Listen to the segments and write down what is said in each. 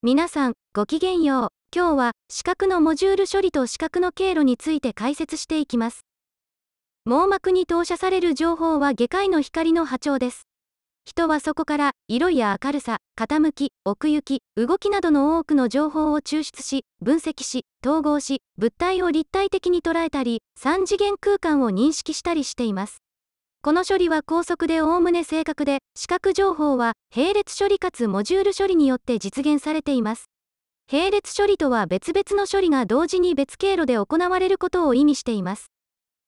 皆さん、ごきげんよう。今日は、視覚のモジュール処理と視覚の経路について解説していきます。網膜に投射される情報は外科医の光の波長です。人はそこから、色や明るさ、傾き、奥行き、動きなどの多くの情報を抽出し、分析し、統合し、物体を立体的に捉えたり、3次元空間を認識したりしています。この処理は高速でおおむね正確で、視覚情報は並列処理かつモジュール処理によって実現されています。並列処理とは別々の処理が同時に別経路で行われることを意味しています。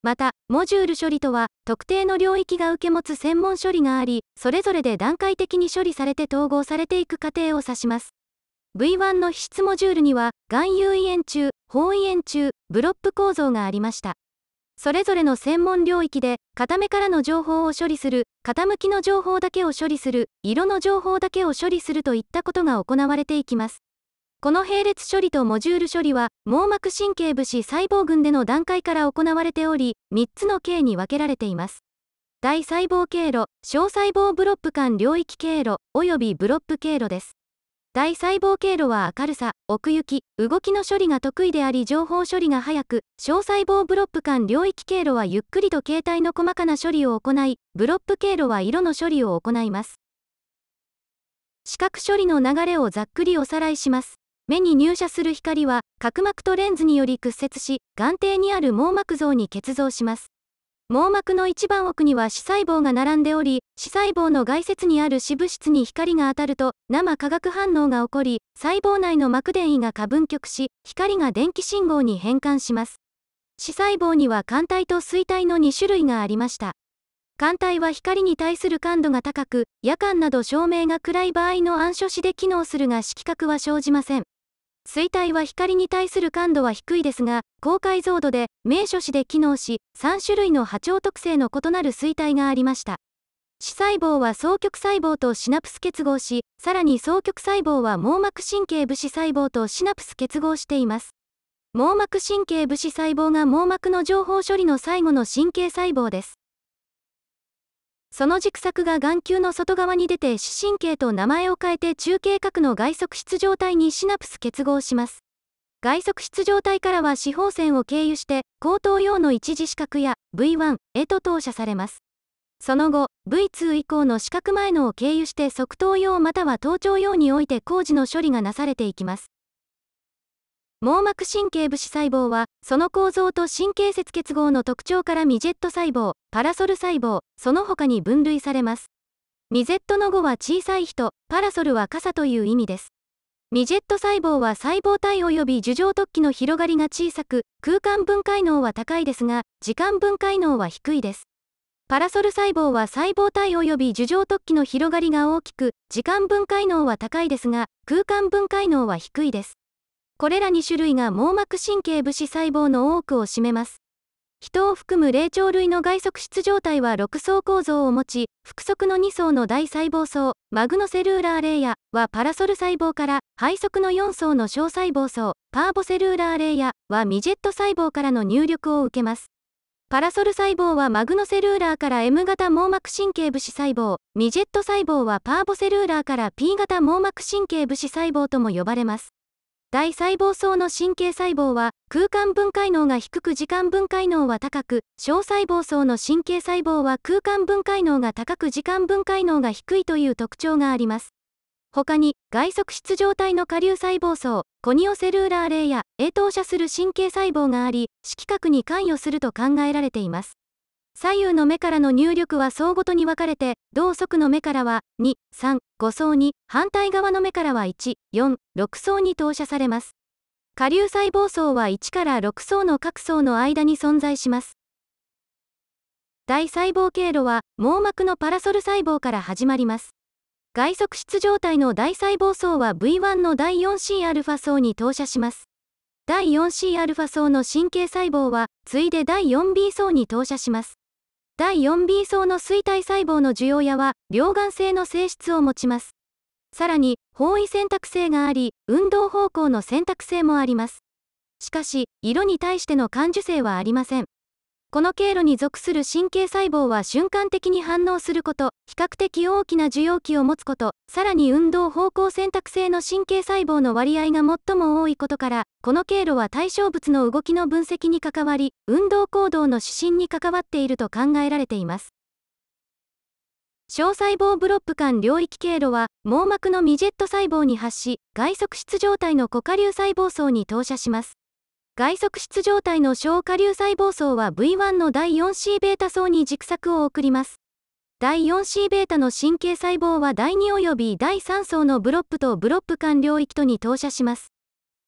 また、モジュール処理とは、特定の領域が受け持つ専門処理があり、それぞれで段階的に処理されて統合されていく過程を指します。V1 の皮質モジュールには、含有位円柱、方位円柱、ブロップ構造がありました。それぞれの専門領域で、片目からの情報を処理する、傾きの情報だけを処理する、色の情報だけを処理するといったことが行われていきます。この並列処理とモジュール処理は、網膜神経部視細胞群での段階から行われており、3つの系に分けられています。大細胞経路、小細胞ブロック間領域経路、及びブロック経路です。大細胞経路は明るさ、奥行き、動きの処理が得意であり情報処理が速く、小細胞ブロップ間領域経路はゆっくりと形態の細かな処理を行い、ブロップ経路は色の処理を行います。視覚処理の流れをざっくりおさらいします。目に入射する光は、角膜とレンズにより屈折し、眼底にある網膜像に結像します。網膜の一番奥には視細胞が並んでおり、視細胞の外接にある脂物質に光が当たると、生化学反応が起こり、細胞内の膜電位が過分極し、光が電気信号に変換します。視細胞には肝体と水体の2種類がありました。肝体は光に対する感度が高く、夜間など照明が暗い場合の暗所視で機能するが色覚は生じません。水体は光に対する感度は低いですが、高解像度で名所市で機能し、3種類の波長特性の異なる水体がありました。視細胞は双極細胞とシナプス結合し、さらに双極細胞は網膜神経部視細胞とシナプス結合しています。網膜神経部視細胞が網膜の情報処理の最後の神経細胞です。その軸索が眼球の外側に出て視神経と名前を変えて中継核の外側質状態にシナプス結合します。外側質状態からは四方線を経由して後頭葉の一次視覚や V1 へと投射されます。その後 V2 以降の視覚前のを経由して側頭葉または頭頂葉において工事の処理がなされていきます。網膜神経物細胞は、その構造と神経節結合の特徴からミジェット細胞、パラソル細胞、その他に分類されます。ミジェットの語は小さい人、パラソルは傘という意味です。ミジェット細胞は細胞体及び樹状突起の広がりが小さく、空間分解能は高いですが、時間分解能は低いです。パラソル細胞は細胞体及び樹状突起の広がりが大きく、時間分解能は高いですが、空間分解能は低いです。これら2種類が網膜神経物質細胞の多くを占めます。人を含む霊長類の外側質状態は6層構造を持ち、複側の2層の大細胞層、マグノセルーラーレイヤはパラソル細胞から、肺側の4層の小細胞層、パーボセルーラーレイヤはミジェット細胞からの入力を受けます。パラソル細胞はマグノセルーラーから M 型網膜神経物質細胞、ミジェット細胞はパーボセルーラーから P 型網膜神経物質細胞とも呼ばれます。大細胞層の神経細胞は空間分解能が低く時間分解能は高く小細胞層の神経細胞は空間分解能が高く時間分解能が低いという特徴があります他に外側質状態の下流細胞層コニオセルーラーレイや栄投射する神経細胞があり色覚に関与すると考えられています左右の目からの入力は層ごとに分かれて、同側の目からは2、3、5層に、反対側の目からは1、4、6層に投射されます。下流細胞層は1から6層の各層の間に存在します。大細胞経路は網膜のパラソル細胞から始まります。外側質状態の大細胞層は V1 の第 4Cα 層に投射します。第 4Cα 層の神経細胞は次いで第 4B 層に投射します。第 4B 層の錐体細胞の受容野は、両眼性の性質を持ちます。さらに、方位選択性があり、運動方向の選択性もあります。しかし、色に対しての感受性はありません。この経路に属する神経細胞は瞬間的に反応すること、比較的大きな受容器を持つこと、さらに運動方向選択性の神経細胞の割合が最も多いことから、この経路は対象物の動きの分析に関わり、運動行動の指針に関わっていると考えられています。小細胞ブロック間領域経路は網膜のミジェット細胞に発し外側質状態のコカリュ細胞層に投射します外側質状態の消化流細胞層は V1 の第 4C ベータ層に軸索を送ります。第 4C ベータの神経細胞は第2及び第3層のブロップとブロップ間領域とに投射します。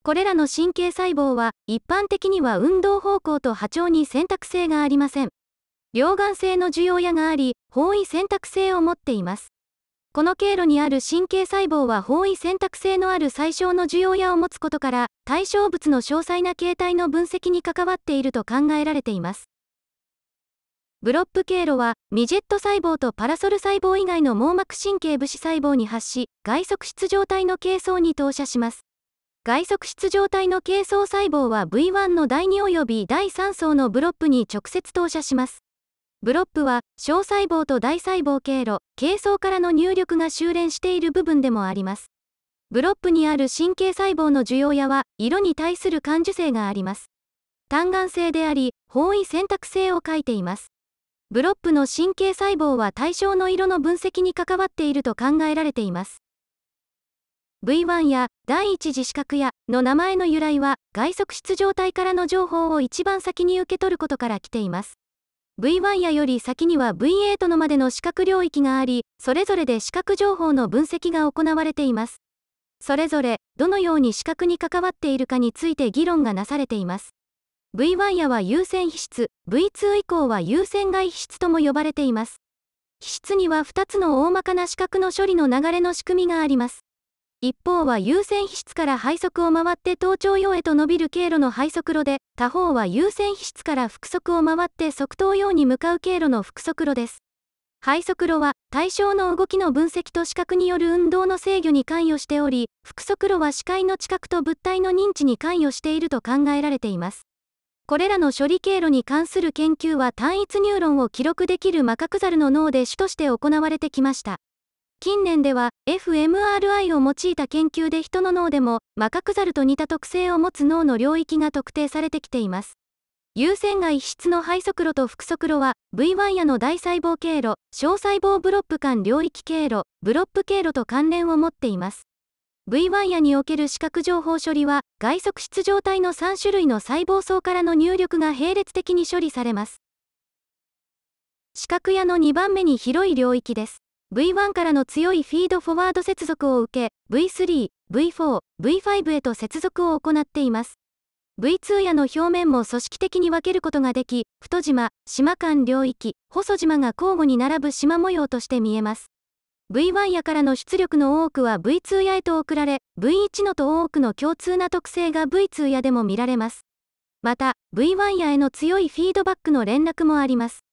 これらの神経細胞は一般的には運動方向と波長に選択性がありません。両眼性の受容野があり、方位選択性を持っています。この経路にある神経細胞は方位選択性のある最小の受容野を持つことから対象物の詳細な形態の分析に関わっていると考えられていますブロップ経路はミジェット細胞とパラソル細胞以外の網膜神経物質細胞に発し外側質状態の形相に投射します外側質状態の形相細胞は V1 の第2よび第3層のブロップに直接投射しますブロップは小細胞と大細胞経路形層からの入力が修練している部分でもありますブロップにある神経細胞の受容野は色に対する感受性があります単眼性であり方位選択性を書いていますブロップの神経細胞は対象の色の分析に関わっていると考えられています V1 や第一次視覚やの名前の由来は外側質状態からの情報を一番先に受け取ることから来ています V1 やより先には V8 のまでの視覚領域があり、それぞれで視覚情報の分析が行われています。それぞれ、どのように視覚に関わっているかについて議論がなされています。V1 やは優先皮質、V2 以降は優先外皮質とも呼ばれています。皮質には2つの大まかな視覚の処理の流れの仕組みがあります。一方は優先皮質から肺側を回って頭頂葉へと伸びる経路の肺側路で、他方は優先皮質から腹側を回って側頭葉に向かう経路の腹側路です。肺側路は対象の動きの分析と視覚による運動の制御に関与しており、腹側路は視界の知覚と物体の認知に関与していると考えられています。これらの処理経路に関する研究は単一ニューロンを記録できるマカクザルの脳で主として行われてきました。近年では fMRI を用いた研究で人の脳でもマカクザルと似た特性を持つ脳の領域が特定されてきています優先外質の肺速路と副速路は V1 野の大細胞経路小細胞ブロップ間領域経路ブロップ経路と関連を持っています V1 野における視覚情報処理は外側質状態の3種類の細胞層からの入力が並列的に処理されます視覚野の2番目に広い領域です V1 からの強いフィードフォワード接続を受け、V3、V4、V5 へと接続を行っています。V2 やの表面も組織的に分けることができ、太島、島間領域、細島が交互に並ぶ島模様として見えます。V1 やからの出力の多くは V2 やへと送られ、V1 のと多くの共通な特性が V2 やでも見られます。また、V1 やへの強いフィードバックの連絡もあります。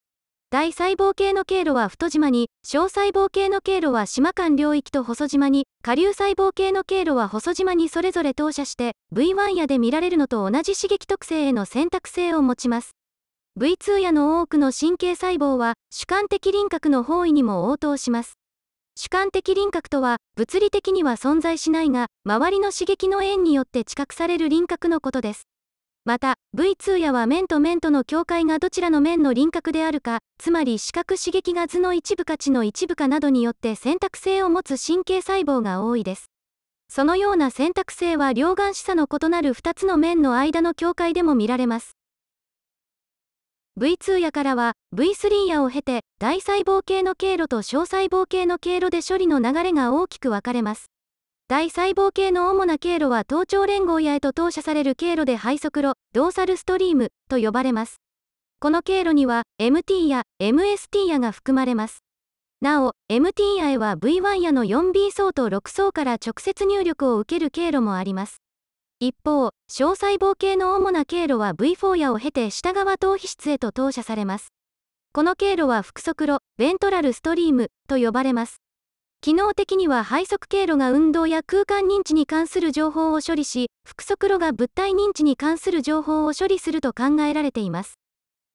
大細胞系の経路は太島に、小細胞系の経路は島間領域と細島に、下流細胞系の経路は細島にそれぞれ投射して、V1 野で見られるのと同じ刺激特性への選択性を持ちます。V2 野の多くの神経細胞は、主観的輪郭の方位にも応答します。主観的輪郭とは、物理的には存在しないが、周りの刺激の円によって知覚される輪郭のことです。また V2 野は面と面との境界がどちらの面の輪郭であるかつまり視覚刺激が図の一部か地の一部かなどによって選択性を持つ神経細胞が多いですそのような選択性は両眼視差の異なる2つの面の間の境界でも見られます V2 野からは V3 野を経て大細胞系の経路と小細胞系の経路で処理の流れが大きく分かれます大細胞系の主な経路は頭頂連合野へと投射される経路で肺速路、ドーサルストリームと呼ばれます。この経路には MT や MST やが含まれます。なお、MT やへは V1 やの 4B 層と6層から直接入力を受ける経路もあります。一方、小細胞系の主な経路は V4 やを経て下側頭皮質へと投射されます。この経路は腹側路、ベントラルストリームと呼ばれます。機能的には配速経路が運動や空間認知に関する情報を処理し、複速路が物体認知に関する情報を処理すると考えられています。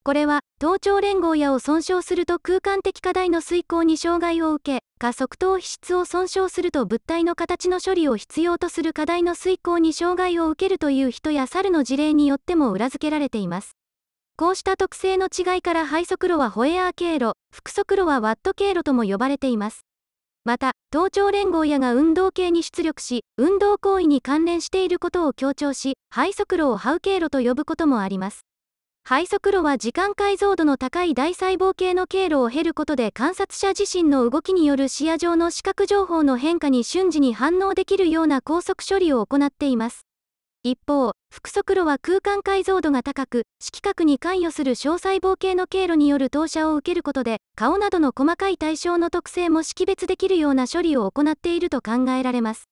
これは、頭頂連合やを損傷すると空間的課題の遂行に障害を受け、加速等皮質を損傷すると物体の形の処理を必要とする課題の遂行に障害を受けるという人や猿の事例によっても裏付けられています。こうした特性の違いから配速路はホエアー経路、複速路はワット経路とも呼ばれています。また、盗聴連合やが運動系に出力し、運動行為に関連していることを強調し、肺速炉をハウ経路と呼ぶこともあります。肺速炉は時間解像度の高い大細胞系の経路を経ることで観察者自身の動きによる視野上の視覚情報の変化に瞬時に反応できるような高速処理を行っています。一方、副足炉は空間解像度が高く、色覚に関与する小細胞系の経路による投射を受けることで、顔などの細かい対象の特性も識別できるような処理を行っていると考えられます。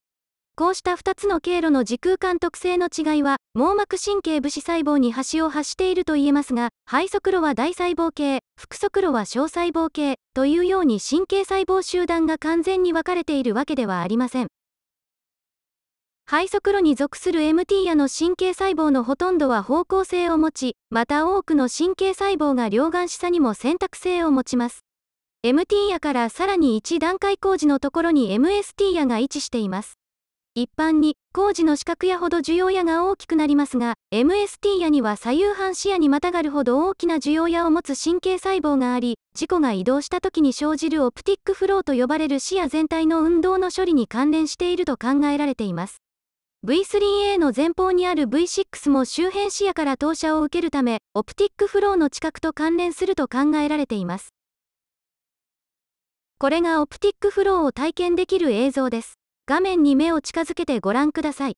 こうした2つの経路の時空間特性の違いは、網膜神経部子細胞に端を発していると言えますが、肺速炉は大細胞系、副速炉は小細胞系、というように神経細胞集団が完全に分かれているわけではありません。肺速炉に属する MT やの神経細胞のほとんどは方向性を持ち、また多くの神経細胞が両眼差にも選択性を持ちます。MT やからさらに1段階工事のところに MST やが位置しています。一般に工事の四角やほど需要野が大きくなりますが MST やには左右半視野にまたがるほど大きな需要やを持つ神経細胞があり事故が移動した時に生じるオプティックフローと呼ばれる視野全体の運動の処理に関連していると考えられています V3A の前方にある V6 も周辺視野から投射を受けるため、オプティックフローの知覚と関連すると考えられています。これがオプティックフローを体験できる映像です。画面に目を近づけてご覧ください。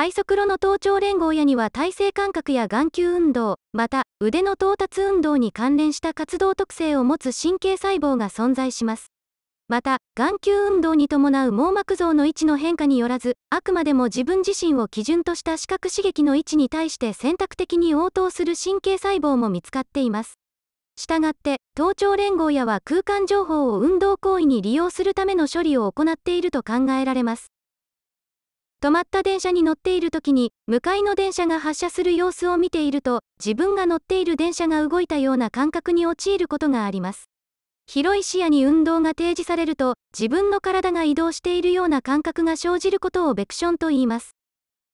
背側路の頭頂連合やには体勢感覚や眼球運動、また腕の到達運動に関連した活動特性を持つ神経細胞が存在します。また、眼球運動に伴う網膜像の位置の変化によらず、あくまでも自分自身を基準とした視覚刺激の位置に対して選択的に応答する神経細胞も見つかっています。したがって、頭頂連合やは空間情報を運動行為に利用するための処理を行っていると考えられます。止まった電車に乗っている時に、向かいの電車が発車する様子を見ていると、自分が乗っている電車が動いたような感覚に陥ることがあります。広い視野に運動が提示されると、自分の体が移動しているような感覚が生じることをベクションと言います。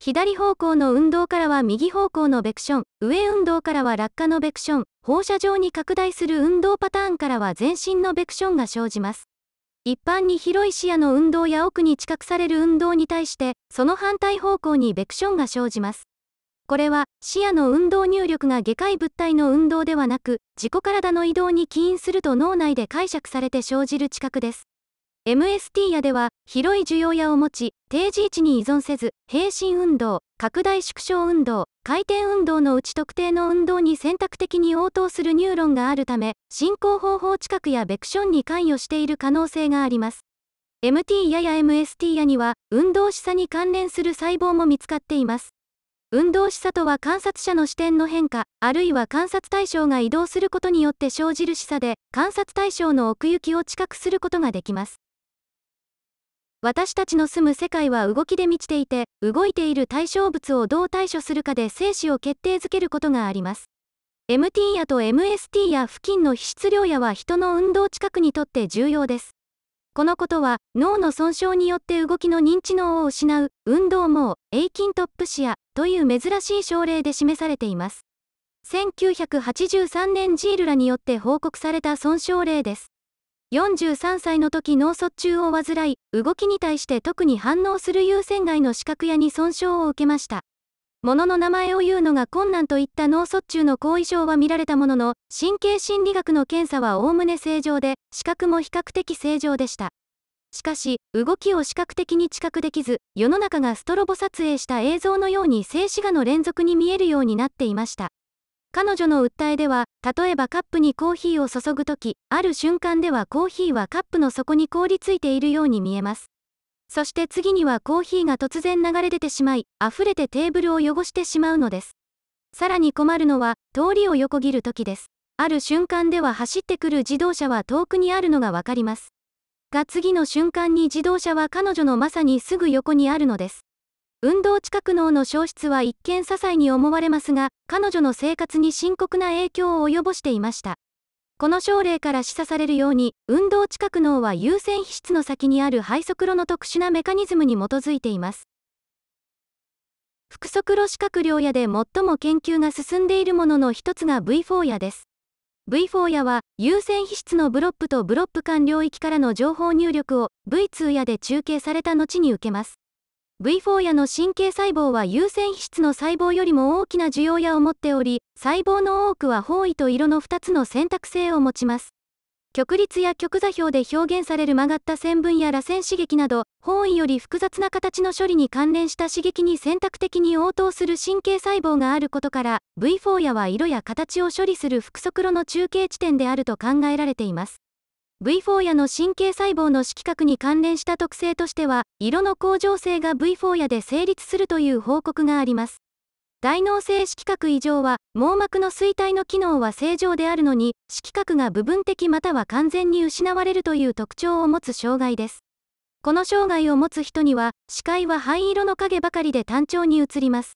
左方向の運動からは右方向のベクション、上運動からは落下のベクション、放射状に拡大する運動パターンからは全身のベクションが生じます。一般に広い視野の運動や奥に近くされる運動に対して、その反対方向にベクションが生じます。これは、視野の運動入力が外界物体の運動ではなく、自己体の移動に起因すると脳内で解釈されて生じる知覚です。MST やでは、広い需要やを持ち、定時位置に依存せず、平身運動、拡大縮小運動、回転運動のうち特定の運動に選択的に応答するニューロンがあるため、進行方法近くやベクションに関与している可能性があります。MT やや MST やには、運動示唆に関連する細胞も見つかっています。運動示唆とは観察者の視点の変化、あるいは観察対象が移動することによって生じる示唆で、観察対象の奥行きを知覚することができます。私たちの住む世界は動きで満ちていて、動いている対象物をどう対処するかで生死を決定づけることがあります。MT やと MST や付近の皮質量やは人の運動近くにとって重要です。このことは脳の損傷によって動きの認知能を失う運動網、エイキントップシアという珍しい症例で示されています。1983年ジールらによって報告された損傷例です。43歳の時脳卒中を患い、動きに対して特に反応する優先外の視覚やに損傷を受けました。物の名前を言うのが困難といった脳卒中の後遺症は見られたものの、神経心理学の検査はおおむね正常で、視覚も比較的正常でした。しかし、動きを視覚的に知覚できず、世の中がストロボ撮影した映像のように静止画の連続に見えるようになっていました。彼女の訴えでは、例えばカップにコーヒーを注ぐとき、ある瞬間ではコーヒーはカップの底に凍りついているように見えます。そして次にはコーヒーが突然流れ出てしまい、溢れてテーブルを汚してしまうのです。さらに困るのは、通りを横切るときです。ある瞬間では走ってくる自動車は遠くにあるのがわかります。が次の瞬間に自動車は彼女のまさにすぐ横にあるのです。運動知覚脳の消失は一見些細に思われますが、彼女の生活に深刻な影響を及ぼしていました。この症例から示唆されるように、運動知覚脳は優先皮質の先にある肺速炉の特殊なメカニズムに基づいています。副速炉視覚療野で最も研究が進んでいるものの一つが V4 野です。V4 野は優先皮質のブロップとブロップ間領域からの情報入力を V2 野で中継された後に受けます。V4 野の神経細胞は優先皮質の細胞よりも大きな需要野を持っており、細胞の多くは方位と色の2つの選択性を持ちます。極率や極座標で表現される曲がった線分や螺旋刺激など、方位より複雑な形の処理に関連した刺激に選択的に応答する神経細胞があることから、V4 野は色や形を処理する複測路の中継地点であると考えられています。V4 野の神経細胞の色覚に関連した特性としては、色の恒常性が V4 野で成立するという報告があります。大脳性色覚異常は、網膜の衰退の機能は正常であるのに、色覚が部分的または完全に失われるという特徴を持つ障害です。この障害を持つ人には、視界は灰色の影ばかりで単調に映ります。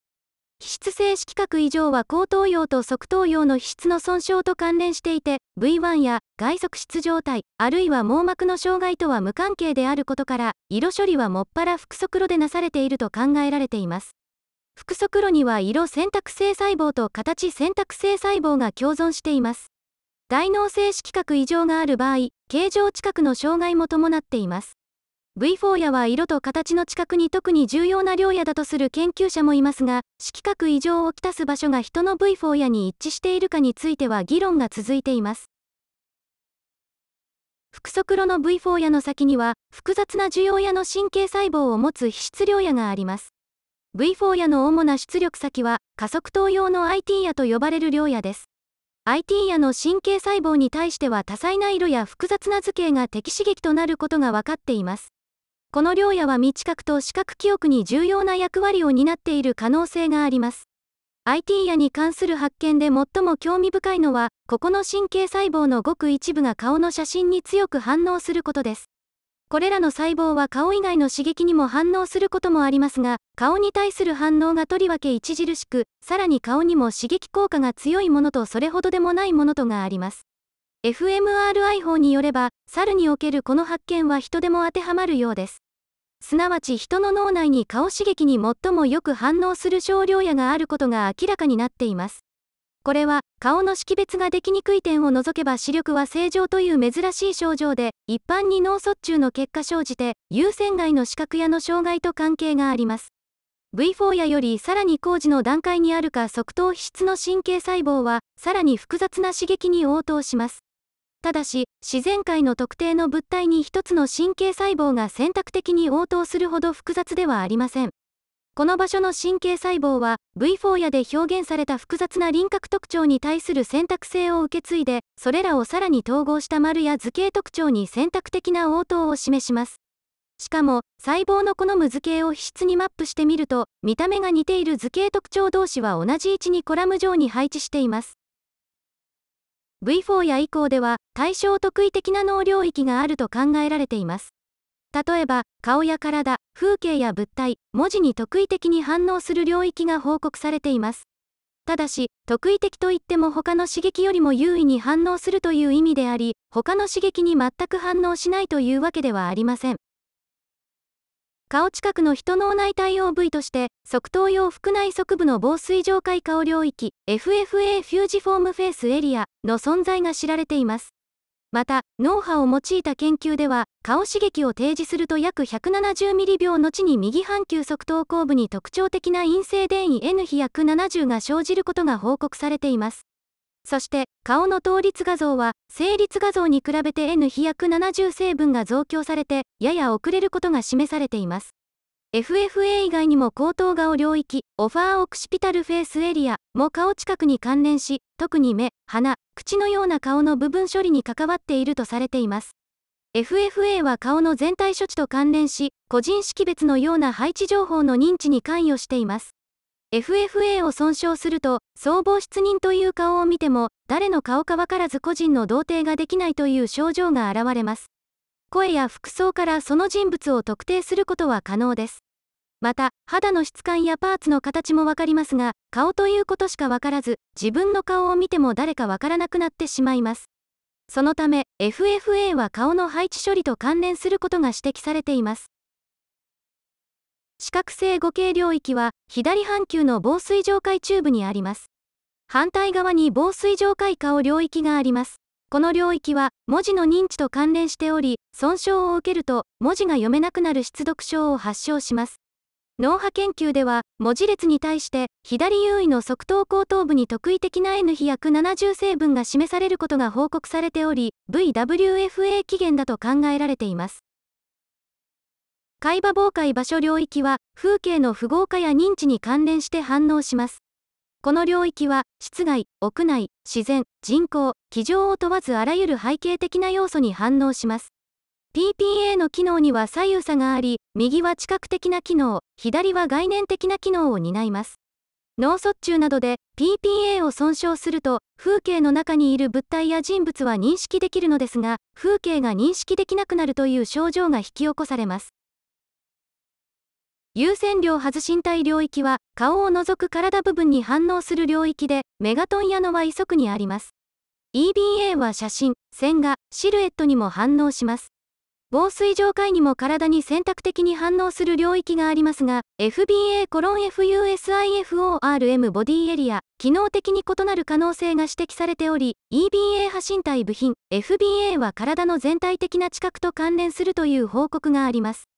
皮質性色覚異常は後頭葉と側頭葉の皮質の損傷と関連していて V1 や外側質状態あるいは網膜の障害とは無関係であることから色処理はもっぱら副側路でなされていると考えられています副側路には色選択性細胞と形選択性細胞が共存しています大脳性色覚異常がある場合形状近くの障害も伴っています V4 野は色と形の近くに特に重要な量野だとする研究者もいますが、色覚異常をきたす場所が人の V4 野に一致しているかについては議論が続いています。複足炉の V4 野の先には、複雑な受容野の神経細胞を持つ皮質量野があります。V4 野の主な出力先は、加速投用の IT 野と呼ばれる量野です。IT 野の神経細胞に対しては多彩な色や複雑な図形が敵刺激となることが分かっています。この両野は未知覚と視覚記憶に重要な役割を担っている可能性があります。IT 野に関する発見で最も興味深いのは、ここの神経細胞のごく一部が顔の写真に強く反応することです。これらの細胞は顔以外の刺激にも反応することもありますが、顔に対する反応がとりわけ著しく、さらに顔にも刺激効果が強いものとそれほどでもないものとがあります。FMRI 法によれば、猿におけるこの発見は人でも当てはまるようです。すなわち人の脳内に顔刺激に最もよく反応する少量野があることが明らかになっています。これは、顔の識別ができにくい点を除けば視力は正常という珍しい症状で、一般に脳卒中の結果生じて、優先外の視覚やの障害と関係があります。V4 やよりさらに工事の段階にあるか側頭皮質の神経細胞は、さらに複雑な刺激に応答します。ただし、自然界の特定の物体に一つの神経細胞が選択的に応答するほど複雑ではありません。この場所の神経細胞は V4 やで表現された複雑な輪郭特徴に対する選択性を受け継いでそれらをさらに統合した丸や図形特徴に選択的な応答を示しますしかも細胞の好む図形を皮質にマップしてみると見た目が似ている図形特徴同士は同じ位置にコラム状に配置しています V4 や以降では対象特異的な脳領域があると考えられています。例えば、顔や体、風景や物体、文字に特異的に反応する領域が報告されています。ただし、特異的といっても他の刺激よりも優位に反応するという意味であり、他の刺激に全く反応しないというわけではありません。顔近くの人脳内対応部位として、側頭用腹内側部の防水上界顔領域、FFA フュージフォームフェイスエリアの存在が知られています。また、脳波を用いた研究では、顔刺激を提示すると約170ミリ秒後に右半球側頭後部に特徴的な陰性電位 N 比約70が生じることが報告されています。そして、顔の倒立画像は、成立画像に比べて N 飛躍70成分が増強されて、やや遅れることが示されています。FFA 以外にも高等顔領域、オファーオクシピタルフェイスエリアも顔近くに関連し、特に目、鼻、口のような顔の部分処理に関わっているとされています。FFA は顔の全体処置と関連し、個人識別のような配置情報の認知に関与しています。FFA を損傷すると、総合失人という顔を見ても、誰の顔かわからず個人の同定ができないという症状が現れます。声や服装からその人物を特定することは可能です。また、肌の質感やパーツの形もわかりますが、顔ということしかわからず、自分の顔を見ても誰かわからなくなってしまいます。そのため、FFA は顔の配置処理と関連することが指摘されています。四角性五径領域は左半球の防水上階中部にあります。反対側に防水上階下を領域があります。この領域は文字の認知と関連しており、損傷を受けると文字が読めなくなる失読症を発症します。脳波研究では文字列に対して左優位の側頭後頭部に特異的な N 比約70成分が示されることが報告されており、VWFA 起源だと考えられています。海馬傍海場所領域は風景の符号化や認知に関連して反応します。この領域は室外、屋内、自然、人口、気丈を問わずあらゆる背景的な要素に反応します。PPA の機能には左右差があり、右は知覚的な機能、左は概念的な機能を担います。脳卒中などで PPA を損傷すると、風景の中にいる物体や人物は認識できるのですが、風景が認識できなくなるという症状が引き起こされます。優先量外身体領域は顔を除く体部分に反応する領域でメガトンヤノは遺族にあります EBA は写真線画シルエットにも反応します防水上階にも体に選択的に反応する領域がありますが FBA コロン FUSIFORM ボディエリア機能的に異なる可能性が指摘されており EBA 波身体部品 FBA は体の全体的な知覚と関連するという報告があります